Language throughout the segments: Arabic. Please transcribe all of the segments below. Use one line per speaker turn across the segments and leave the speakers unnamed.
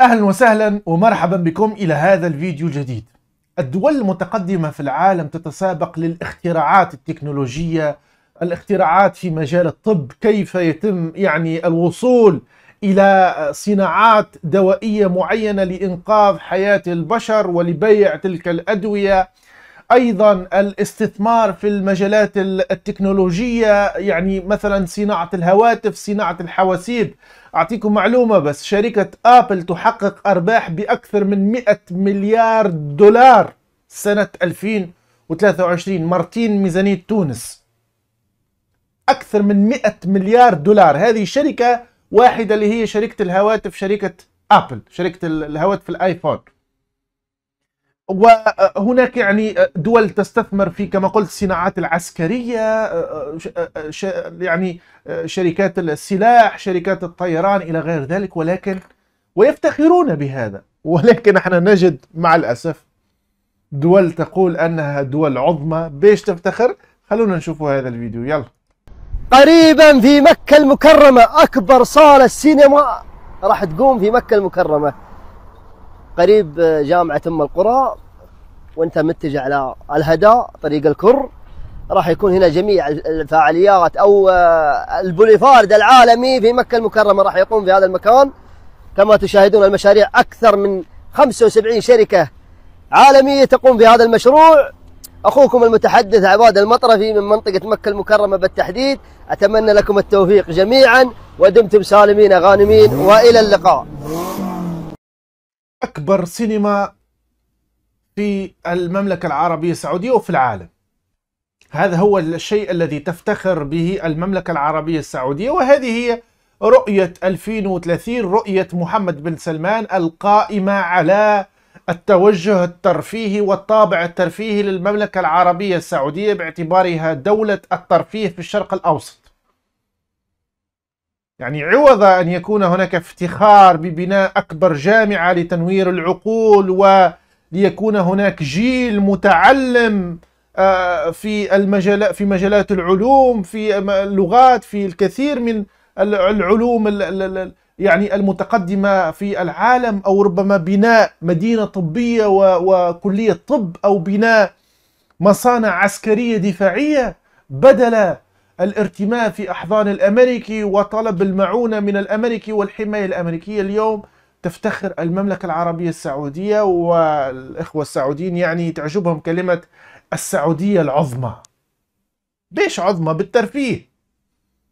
اهلا وسهلا ومرحبا بكم الى هذا الفيديو الجديد. الدول المتقدمه في العالم تتسابق للاختراعات التكنولوجيه، الاختراعات في مجال الطب، كيف يتم يعني الوصول الى صناعات دوائيه معينه لانقاذ حياه البشر ولبيع تلك الادويه ايضا الاستثمار في المجالات التكنولوجيه يعني مثلا صناعه الهواتف صناعه الحواسيب اعطيكم معلومه بس شركه ابل تحقق ارباح باكثر من 100 مليار دولار سنه 2023 مرتين ميزانيه تونس اكثر من 100 مليار دولار هذه شركه واحده اللي هي شركه الهواتف شركه ابل شركه الهواتف الايفون وهناك يعني دول تستثمر في كما قلت الصناعات العسكريه أه، أه، أه، يعني شركات السلاح شركات الطيران الى غير ذلك ولكن ويفتخرون بهذا ولكن احنا نجد مع الاسف دول تقول انها دول عظمى بيش تفتخر خلونا نشوفوا هذا الفيديو يلا
قريبا
في مكه المكرمه اكبر صاله سينما راح تقوم في مكه المكرمه قريب جامعة أم القرى وأنت متجه على الهدى طريق الكر راح يكون هنا جميع الفعاليات أو آه، البوليفارد العالمي في مكة المكرمة راح يقوم في هذا المكان كما تشاهدون المشاريع أكثر من 75 شركة عالمية تقوم بهذا المشروع أخوكم المتحدث عباد المطرفي من منطقة مكة المكرمة بالتحديد أتمنى لكم التوفيق جميعا ودمتم سالمين غانمين وإلى اللقاء أكبر سينما في المملكة العربية السعودية وفي العالم هذا هو الشيء الذي تفتخر به المملكة العربية السعودية وهذه هي رؤية 2030 رؤية محمد بن سلمان القائمة على التوجه الترفيهي والطابع الترفيهي للمملكة العربية السعودية باعتبارها دولة الترفيه في الشرق الأوسط يعني عوض أن يكون هناك افتخار ببناء أكبر جامعة لتنوير العقول وليكون هناك جيل متعلم آه، في المجال في مجالات العلوم في اللغات في الكثير من العلوم يعني المتقدمة في العالم أو ربما بناء مدينة طبية وكلية طب أو بناء مصانع عسكرية دفاعية بدل الارتماء في أحضان الأمريكي وطلب المعونة من الأمريكي والحماية الأمريكية اليوم تفتخر المملكة العربية السعودية والإخوة السعوديين يعني تعجبهم كلمة السعودية العظمى بيش عظمى بالترفيه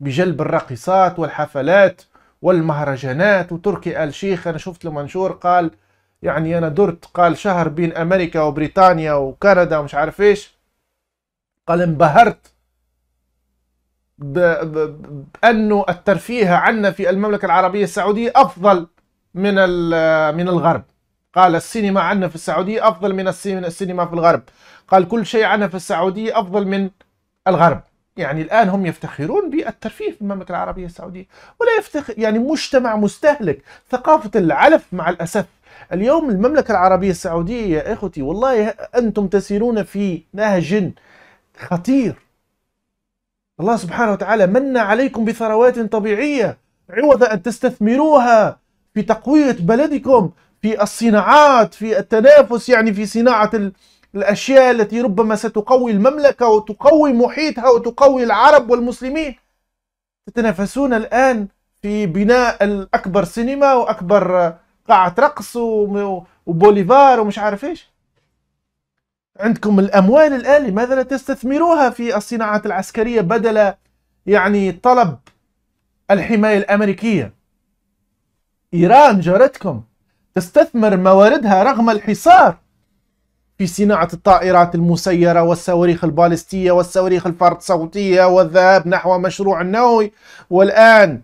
بجلب الراقصات والحفلات والمهرجانات وتركي آل شيخ أنا شفت المنشور قال يعني أنا درت قال شهر بين أمريكا وبريطانيا وكندا ومش عارف إيش قال انبهرت بأنه الترفيه عنا في المملكة العربية السعودية أفضل من من الغرب قال السينما عنا في السعودية أفضل من السينما في الغرب قال كل شيء عنا في السعودية أفضل من الغرب يعني الآن هم يفتخرون بالترفيه في المملكة العربية السعودية ولا يفتخر يعني مجتمع مستهلك ثقافة العلف مع الأسف اليوم المملكة العربية السعودية يا إخوتي والله أنتم تسيرون في نهج خطير الله سبحانه وتعالى من عليكم بثروات طبيعية عوض أن تستثمروها في تقوية بلدكم في الصناعات في التنافس يعني في صناعة الأشياء التي ربما ستقوي المملكة وتقوي محيطها وتقوي العرب والمسلمين تتنافسون الآن في بناء الأكبر سينما وأكبر قاعة رقص وبوليفار ومش عارف إيش عندكم الأموال الآن لماذا لا تستثمروها في الصناعات العسكرية بدل يعني طلب الحماية الأمريكية إيران جارتكم تستثمر مواردها رغم الحصار في صناعة الطائرات المسيرة والصواريخ البالستية والصواريخ الفرد صوتية والذهاب نحو مشروع النووي والآن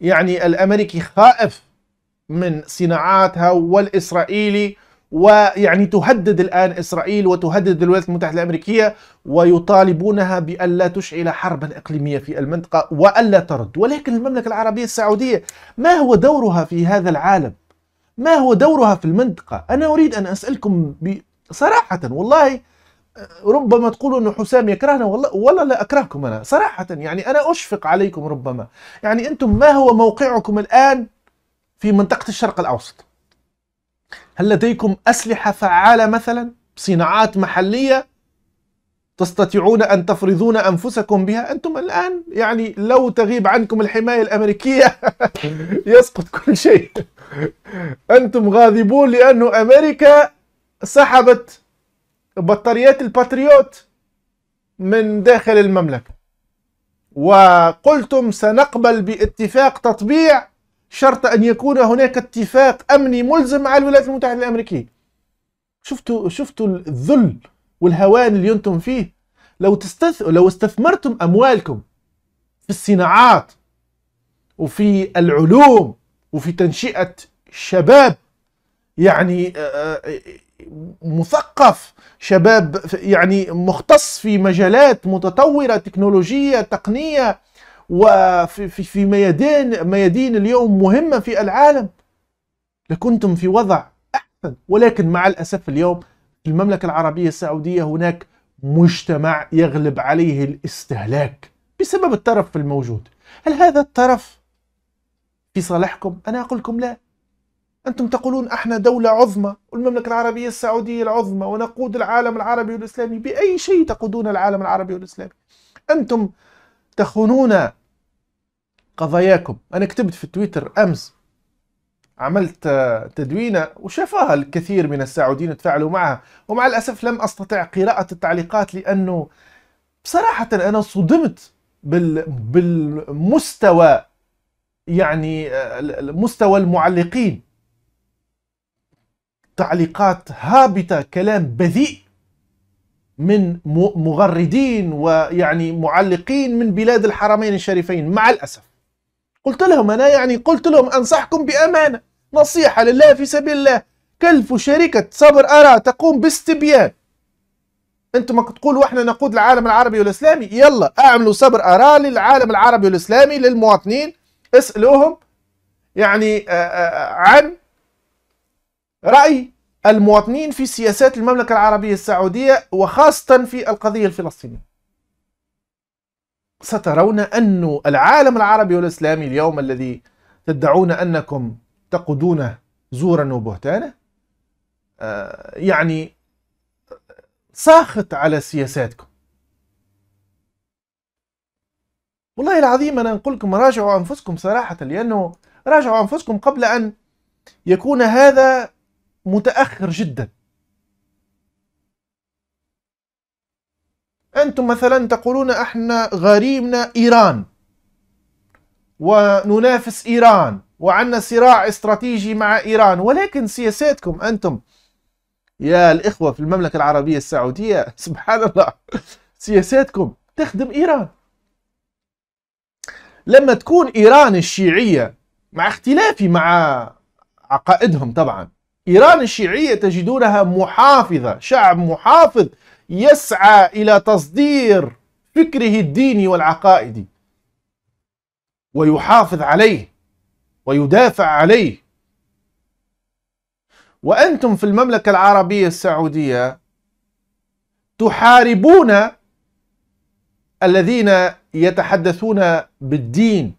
يعني الأمريكي خائف من صناعاتها والإسرائيلي ويعني تهدد الآن إسرائيل وتهدد الولايات المتحدة الأمريكية ويطالبونها بأن لا تشعل حربا إقليمية في المنطقة وألا ترد ولكن المملكة العربية السعودية ما هو دورها في هذا العالم ما هو دورها في المنطقة أنا أريد أن أسألكم صراحة والله ربما تقولوا أن حسام يكرهنا والله, والله لا أكرهكم أنا صراحة يعني أنا أشفق عليكم ربما يعني أنتم ما هو موقعكم الآن في منطقة الشرق الأوسط هل لديكم أسلحة فعالة مثلا صناعات محلية تستطيعون أن تفرضون أنفسكم بها أنتم الآن يعني لو تغيب عنكم الحماية الأمريكية يسقط كل شيء أنتم غاضبون لأنه أمريكا سحبت بطاريات الباتريوت من داخل المملكة وقلتم سنقبل باتفاق تطبيع شرط أن يكون هناك اتفاق أمني ملزم مع الولايات المتحدة الأمريكية شفتوا شفتوا الذل والهوان اللي انتم فيه لو تستث... لو استثمرتم اموالكم في الصناعات وفي العلوم وفي تنشئه شباب يعني آه، آه، مثقف شباب يعني مختص في مجالات متطوره تكنولوجيه تقنيه وفي في في ميادين ميادين اليوم مهمة في العالم لكنتم في وضع أحسن ولكن مع الأسف اليوم في المملكة العربية السعودية هناك مجتمع يغلب عليه الاستهلاك بسبب الترف الموجود هل هذا الترف في صالحكم؟ أنا أقول لكم لا أنتم تقولون احنا دولة عظمى والمملكة العربية السعودية العظمى ونقود العالم العربي والإسلامي بأي شيء تقودون العالم العربي والإسلامي أنتم تخونون قضاياكم انا كتبت في تويتر امس عملت تدوينه وشافها الكثير من السعوديين تفاعلوا معها ومع الاسف لم استطع قراءه التعليقات لانه بصراحه انا صدمت بالمستوى يعني مستوى المعلقين تعليقات هابطه كلام بذيء من مغردين ويعني معلقين من بلاد الحرمين الشريفين مع الاسف قلت لهم أنا يعني قلت لهم أنصحكم بأمانة نصيحة لله في سبيل الله كلفوا شركة صبر أرى تقوم باستبيان أنتم تقولوا إحنا نقود العالم العربي والإسلامي يلا أعملوا صبر أرى للعالم العربي والإسلامي للمواطنين اسألوهم يعني آه، آه، عن رأي المواطنين في سياسات المملكة العربية السعودية وخاصة في القضية الفلسطينية سترون أن العالم العربي والإسلامي اليوم الذي تدعون أنكم تقودونه زورا وبهتانا آه، يعني ساخط على سياساتكم والله العظيم أنا نقول لكم راجعوا أنفسكم صراحة لأنه راجعوا أنفسكم قبل أن يكون هذا متأخر جدا أنتم مثلا تقولون احنا غريمنا إيران وننافس إيران وعندنا صراع استراتيجي مع إيران ولكن سياساتكم أنتم يا الإخوة في المملكة العربية السعودية سبحان الله سياساتكم تخدم إيران لما تكون إيران الشيعية مع اختلافي مع عقائدهم طبعا إيران الشيعية تجدونها محافظة شعب محافظ يسعى إلى تصدير فكره الديني والعقائدي ويحافظ عليه ويدافع عليه وأنتم في المملكة العربية السعودية تحاربون الذين يتحدثون بالدين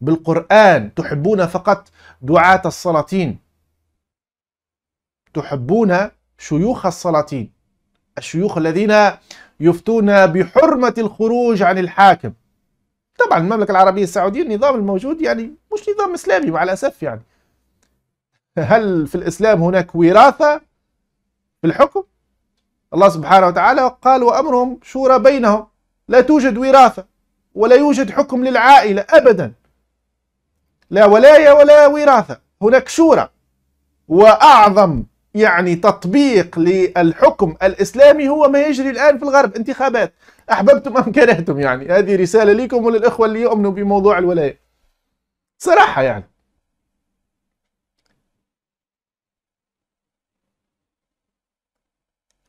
بالقرآن تحبون فقط دعاة السلاطين تحبون شيوخ السلاطين الشيوخ الذين يفتون بحرمة الخروج عن الحاكم طبعا المملكة العربية السعودية النظام الموجود يعني مش نظام إسلامي مع الأسف يعني هل في الإسلام هناك وراثة في الحكم الله سبحانه وتعالى قال وأمرهم شورى بينهم لا توجد وراثة ولا يوجد حكم للعائلة أبدا لا ولاية ولا وراثة هناك شورى وأعظم يعني تطبيق للحكم الإسلامي هو ما يجري الآن في الغرب انتخابات أحببتم أم كرهتم يعني هذه رسالة لكم وللإخوة اللي يؤمنوا بموضوع الولاية صراحة يعني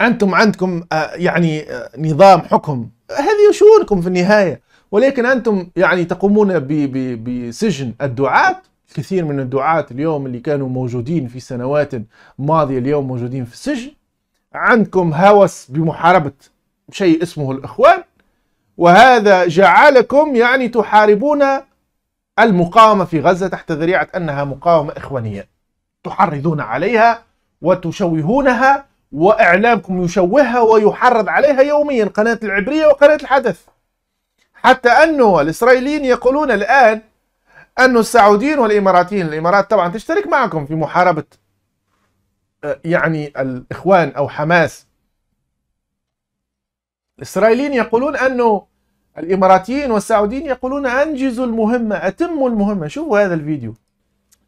أنتم عندكم آه، يعني آه، نظام حكم هذه شؤونكم في النهاية ولكن أنتم يعني تقومون بسجن الدعاة كثير من الدعاة اليوم اللي كانوا موجودين في سنوات ماضية اليوم موجودين في السجن عندكم هوس بمحاربة شيء اسمه الإخوان وهذا جعلكم يعني تحاربون المقاومة في غزة تحت ذريعة أنها مقاومة إخوانية تحرضون عليها وتشوهونها وإعلامكم يشوهها ويحرض عليها يوميا قناة العبرية وقناة الحدث حتى أنه الإسرائيليين يقولون الآن أن السعوديين والاماراتيين الامارات طبعا تشترك معكم في محاربه آه، يعني الاخوان او حماس الاسرائيليين يقولون انه الاماراتيين والسعوديين يقولون انجزوا المهمه اتموا المهمه شوفوا هذا الفيديو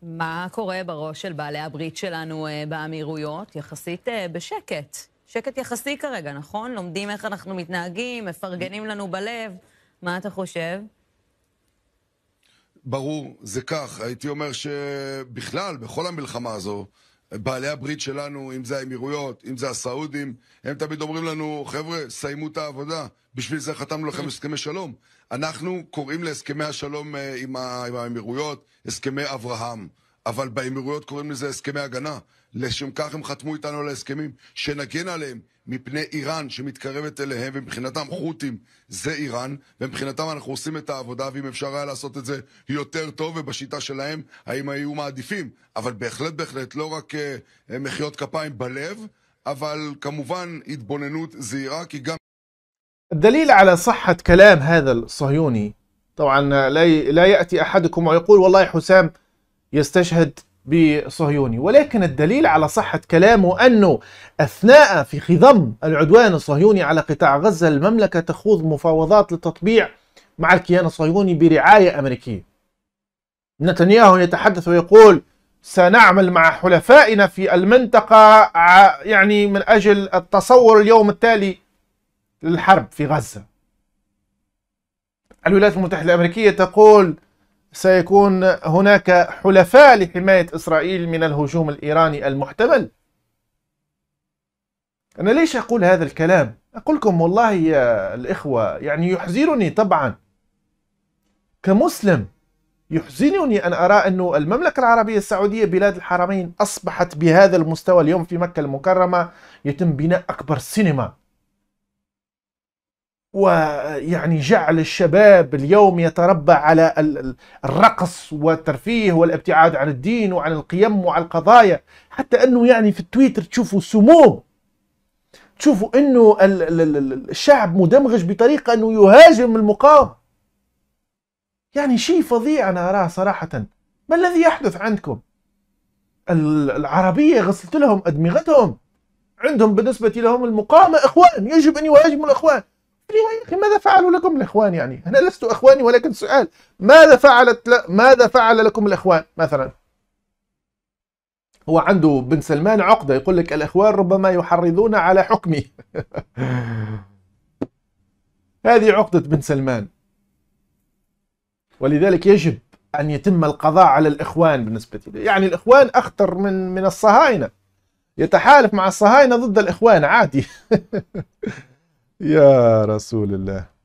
ما קורה בראש של בעלי הברית שלנו באמירויות? יחסית בשקט. שקט יחסי כרגע, נכון? לומדים איך אנחנו מתנהגים, מפרגנים לנו בלב. מה אתה חושב? ברור, זה כך. הייתי אומר שבכלל, בכל המלחמה הזו, בעלי הברית שלנו, אם זה האמירויות, אם זה הסעודים, הם תמיד אומרים לנו, חבר'ה, סיימו את העבודה, בשביל זה חתמנו לכם הסכמי שלום. אנחנו קוראים להסכמי השלום אה, עם, ה- עם האמירויות הסכמי אברהם. אבל באמירויות קוראים לזה הסכמי הגנה. לשם כך הם חתמו איתנו על ההסכמים, שנגן עליהם מפני איראן שמתקרבת אליהם, ומבחינתם חות'ים זה איראן, ומבחינתם אנחנו עושים את העבודה, ואם אפשר היה לעשות את זה יותר טוב, ובשיטה שלהם, האם היו מעדיפים. אבל בהחלט בהחלט לא רק uh, מחיאות כפיים בלב, אבל כמובן התבוננות זהירה, כי גם... דליל על הסחת كلام הדל סהיוני, طبعا لا لا يأتي أحدكم ويقول والله حسام يستشهد بصهيوني ولكن الدليل على صحة كلامه أنه أثناء في خضم العدوان الصهيوني على قطاع غزة المملكة تخوض مفاوضات للتطبيع مع الكيان الصهيوني برعاية أمريكية نتنياهو يتحدث ويقول سنعمل مع حلفائنا في المنطقة يعني من أجل التصور اليوم التالي للحرب في غزة الولايات المتحدة الأمريكية تقول سيكون هناك حلفاء لحماية إسرائيل من الهجوم الإيراني المحتمل أنا ليش أقول هذا الكلام؟ أقول لكم والله يا الإخوة يعني يحزنني طبعا كمسلم يحزنني أن أرى أن المملكة العربية السعودية بلاد الحرمين أصبحت بهذا المستوى اليوم في مكة المكرمة يتم بناء أكبر سينما ويعني جعل الشباب اليوم يتربى على الرقص والترفيه والابتعاد عن الدين وعن القيم وعن القضايا حتى انه يعني في التويتر تشوفوا سموم تشوفوا انه الشعب مدمغج بطريقه انه يهاجم المقاومه يعني شيء فظيع انا اراه صراحه ما الذي يحدث عندكم العربيه غسلت لهم ادمغتهم عندهم بالنسبه لهم المقاومه اخوان يجب ان يهاجموا الاخوان يعني، ماذا فعلوا لكم الإخوان يعني أنا لست إخواني ولكن سؤال ماذا فعلت ل... ماذا فعل لكم الإخوان مثلا هو عنده بن سلمان عقدة يقول لك الإخوان ربما يحرضون على حكمي هذه عقدة بن سلمان ولذلك يجب أن يتم القضاء على الإخوان بالنسبة لي يعني الإخوان أخطر من من الصهاينة يتحالف مع الصهاينة ضد الإخوان عادي يا رسول الله